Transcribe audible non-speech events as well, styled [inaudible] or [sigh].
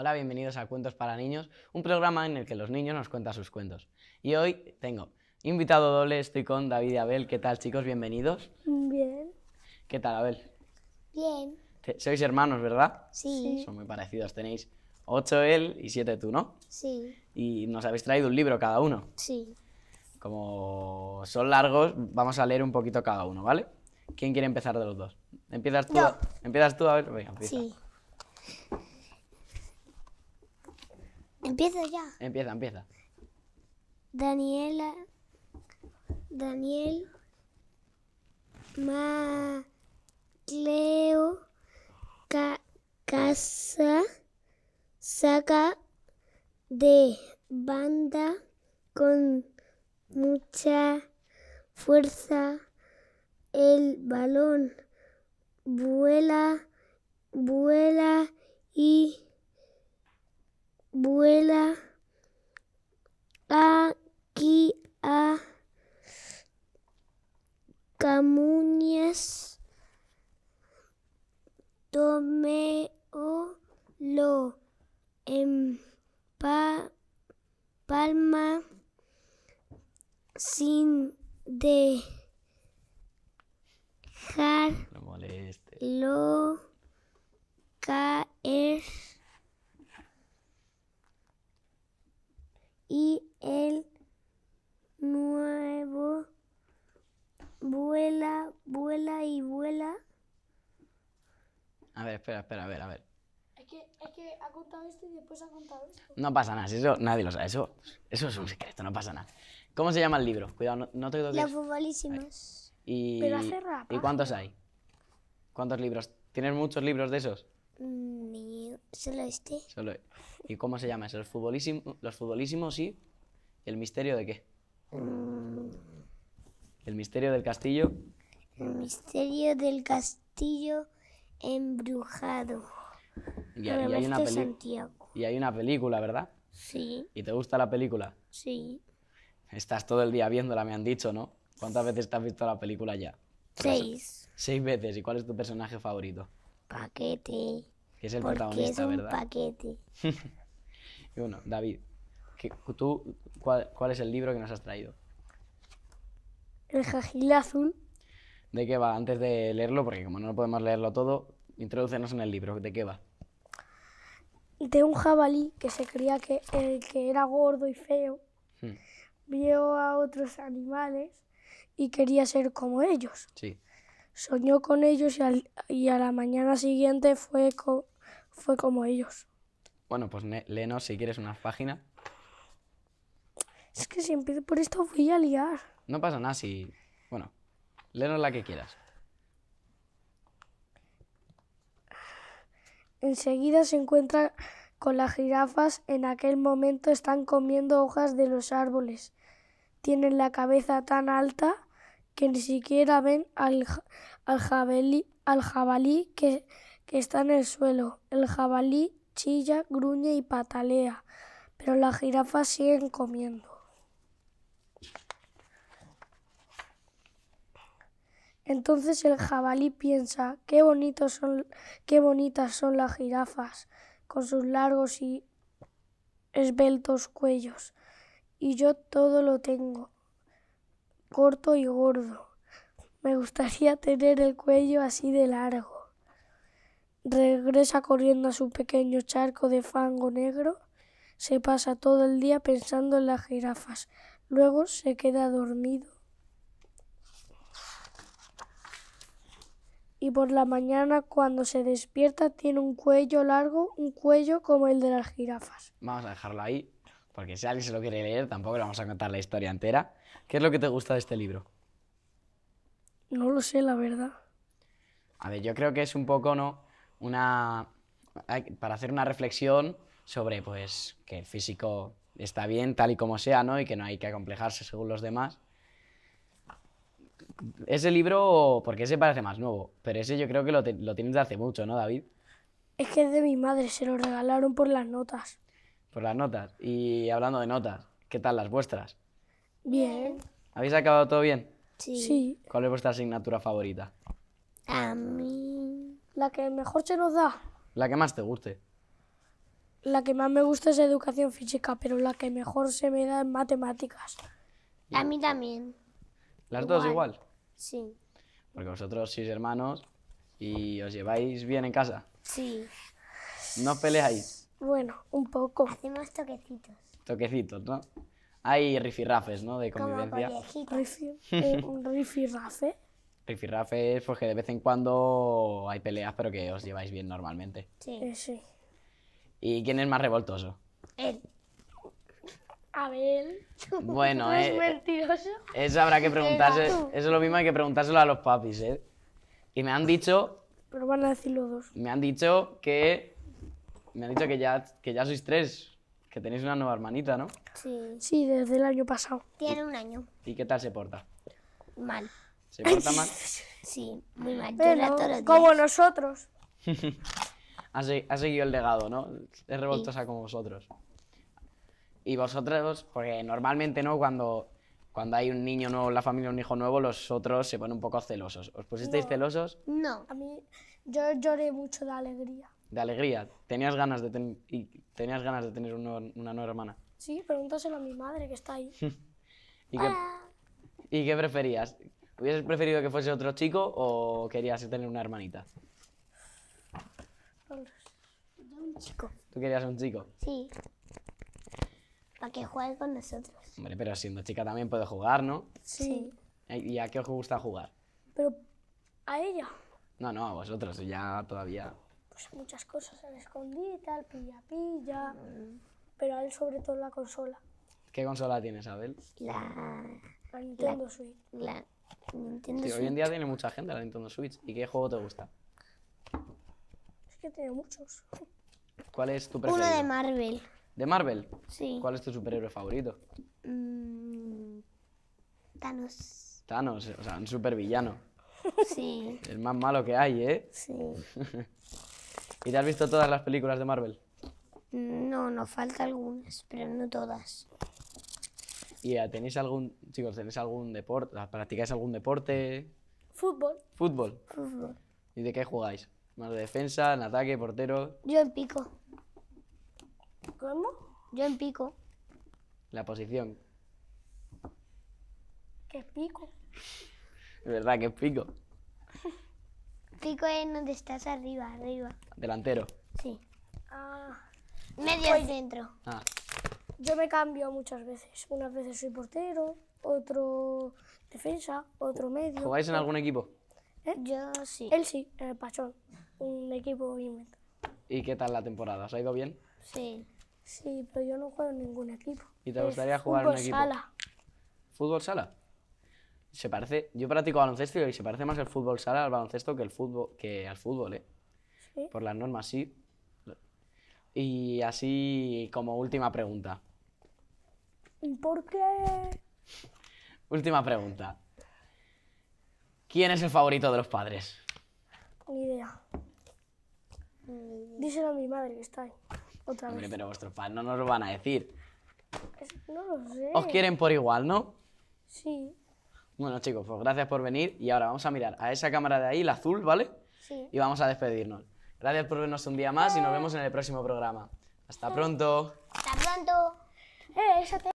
Hola, bienvenidos a Cuentos para Niños, un programa en el que los niños nos cuentan sus cuentos. Y hoy tengo invitado doble, estoy con David y Abel. ¿Qué tal, chicos? Bienvenidos. Bien. ¿Qué tal, Abel? Bien. Sois hermanos, ¿verdad? Sí. Son muy parecidos, tenéis ocho él y siete tú, ¿no? Sí. Y nos habéis traído un libro cada uno. Sí. Como son largos, vamos a leer un poquito cada uno, ¿vale? ¿Quién quiere empezar de los dos? ¿Empiezas tú? ¿Empiezas tú? A ver, Sí. Empieza ya. Empieza, empieza. Daniela. Daniel. Macleo. casa. Saca de banda con mucha fuerza el balón. Vuela, vuela en pa, palma sin dejar lo caer y el nuevo vuela, vuela y vuela. A ver, espera, espera, a ver, a ver después esto. No pasa nada, eso nadie lo sabe. Eso, eso es un secreto, no pasa nada. ¿Cómo se llama el libro? Cuidado, no, te toques. Las futbolísimas. Y, Pero hace ¿Y cuántos hay? ¿Cuántos libros? ¿Tienes muchos libros de esos? Mm, solo este. Solo. ¿Y cómo se llama eso? Los futbolísimos, los futbolísimos y el misterio de qué? Mm. El misterio del castillo. El misterio del castillo embrujado. Y, hay una película, ¿verdad? Sí. ¿Y te gusta la película? Sí. Estás todo el día viéndola, me han dicho, ¿no? ¿Cuántas veces te has visto la película ya? Seis. Seis veces. ¿Y cuál es tu personaje favorito? Paquete. Que es el protagonista, es Paquete. [laughs] y bueno, David, ¿tú cuál, es el libro que nos has traído? El Jajil Azul. ¿De qué va? Antes de leerlo, porque como no podemos leerlo todo, introducenos en el libro. ¿De qué va? de un jabalí que se creía que, el que era gordo y feo, hmm. vio a otros animales y quería ser como ellos. Sí. Soñó con ellos y, a la mañana siguiente fue, fue como ellos. Bueno, pues léenos si quieres una página. Es que si empiezo por esto voy a liar. No pasa nada si... Bueno, léenos la que quieras. Enseguida se encuentra con las jirafas. En aquel momento están comiendo hojas de los árboles. Tienen la cabeza tan alta que ni siquiera ven al, al, jabalí, al jabalí que, que está en el suelo. El jabalí chilla, gruñe y patalea, pero las jirafas siguen comiendo. Entonces el jabalí piensa, qué, bonitos son, qué bonitas son las jirafas, con sus largos y esbeltos cuellos, y yo todo lo tengo, corto y gordo. Me gustaría tener el cuello así de largo. Regresa corriendo a su pequeño charco de fango negro, se pasa todo el día pensando en las jirafas, luego se queda dormido por la mañana cuando se despierta tiene un cuello largo, un cuello como el de las jirafas. Vamos a dejarlo ahí, porque si alguien se lo quiere leer, tampoco le vamos a contar la historia entera. ¿Qué es lo que te gusta de este libro? No lo sé, la verdad. A ver, yo creo que es un poco, ¿no? Una. para hacer una reflexión sobre, pues, que el físico está bien tal y como sea, ¿no? Y que no hay que acomplejarse según los demás. Ese libro, porque ese parece más nuevo, pero ese yo creo que lo, lo tienes de hace mucho, ¿no, David? Es que es de mi madre, se lo regalaron por las notas. Por las notas. Y hablando de notas, ¿qué tal las vuestras? Bien. ¿Habéis acabado todo bien? Sí. ¿Cuál es vuestra asignatura favorita? A mí. La que mejor se nos da. La que más te guste. La que más me gusta es educación física, pero la que mejor se me da es matemáticas. A mí también. ¿Las dos igual? Sí. Porque vosotros sois hermanos y os lleváis bien en casa. Sí. ¿No peleáis? Bueno, un poco. Hacemos toquecitos. Toquecitos, ¿no? Hay rifirrafes, ¿no? De convivencia. [laughs] ¿Un rifirrafe? Rifirrafe porque de vez en cuando hay peleas, pero que os lleváis bien normalmente. Sí. Eh, sí. ¿Y quién es más revoltoso? Él. Bueno, es eh, Eso habrá que preguntarse. Eso es lo mismo hay que preguntárselo a los papis, ¿eh? Y me han dicho. Pero van a decir dos. Me han dicho que. Me han dicho que ya, que ya sois tres. Que tenéis una nueva hermanita, ¿no? Sí. Sí, desde el año pasado. Tiene un año. ¿Y qué tal se porta? Mal. ¿Se porta mal? [laughs] Sí, muy mal. Pero, como nosotros. [laughs] ha, seguido el legado, ¿no? Es revoltosa como vosotros. Y vosotros, porque normalmente, ¿no? Cuando, cuando hay un niño nuevo en la familia, un hijo nuevo, los otros se ponen un poco celosos. ¿Os pusisteis celosos? No, a mí yo lloré mucho de alegría. ¿De alegría? ¿Tenías ganas de, tenías ganas de tener una nueva hermana? Sí, pregúntaselo a mi madre que está ahí. [laughs] ¿Y, qué, ah. ¿Y qué preferías? ¿Hubieses preferido que fuese otro chico o querías tener una hermanita? un chico. ¿Tú querías un chico? Sí. Para que juegue con nosotros. Hombre, pero siendo chica también puede jugar, ¿no? Sí. ¿Y a qué os gusta jugar? Pero a ella. No, no, a vosotros, ya todavía. Pues muchas cosas, al escondite, al pilla-pilla, pero a él sobre todo la consola. ¿Qué consola tienes, Abel? La... Nintendo Switch. La Nintendo Switch. Hoy en día tiene mucha gente la Nintendo Switch. ¿Y qué juego te gusta? Es que tiene muchos. ¿Cuál es tu preferido? Uno de Marvel. ¿De Marvel? Sí. ¿Cuál es tu superhéroe favorito? Mm, Thanos. Thanos, o sea, un supervillano. Sí. [laughs] El más malo que hay, ¿eh? Sí. [laughs] ¿Y te has visto todas las películas de Marvel? No, nos falta algunas, pero no todas. ¿Y eh, tenéis algún, chicos, tenéis algún deporte, practicáis algún deporte? Fútbol. ¿Fútbol? Fútbol. ¿Y de qué jugáis? ¿Más de defensa, en ataque, portero? Yo en pico. ¿Cómo? Yo en pico. La posición. ¿Qué es pico? Es verdad que es pico. Pico es donde estás arriba, arriba. Delantero. Sí. Ah, medio y centro. Ah. Yo me cambio muchas veces. Unas veces soy portero, otro defensa, otro medio. ¿Jugáis en algún equipo? ¿Eh? Yo sí. Él sí, el Pachón. Un equipo ¿Y qué tal la temporada? ¿Os ha ido bien? Sí. Sí, pero yo no juego en ningún equipo. ¿Y te gustaría jugar en un equipo? Sala. ¿Fútbol sala? Se parece, yo practico baloncesto y se parece más el fútbol sala al baloncesto que, el fútbol, que al fútbol, ¿eh? ¿Sí? Por las normas, sí. Y así como última pregunta. ¿Por qué? Última pregunta. ¿Quién es el favorito de los padres? Ni idea. Díselo a mi madre que está ahí. Hombre, pero vuestros padres no nos lo van a decir. No lo sé. Os quieren por igual, ¿no? Sí. Bueno, chicos, pues gracias por venir. Y ahora vamos a mirar a esa cámara de ahí, la azul, ¿vale? Sí. Y vamos a despedirnos. Gracias por vernos un día más y nos vemos en el próximo programa. Hasta pronto. Hasta pronto. Eh,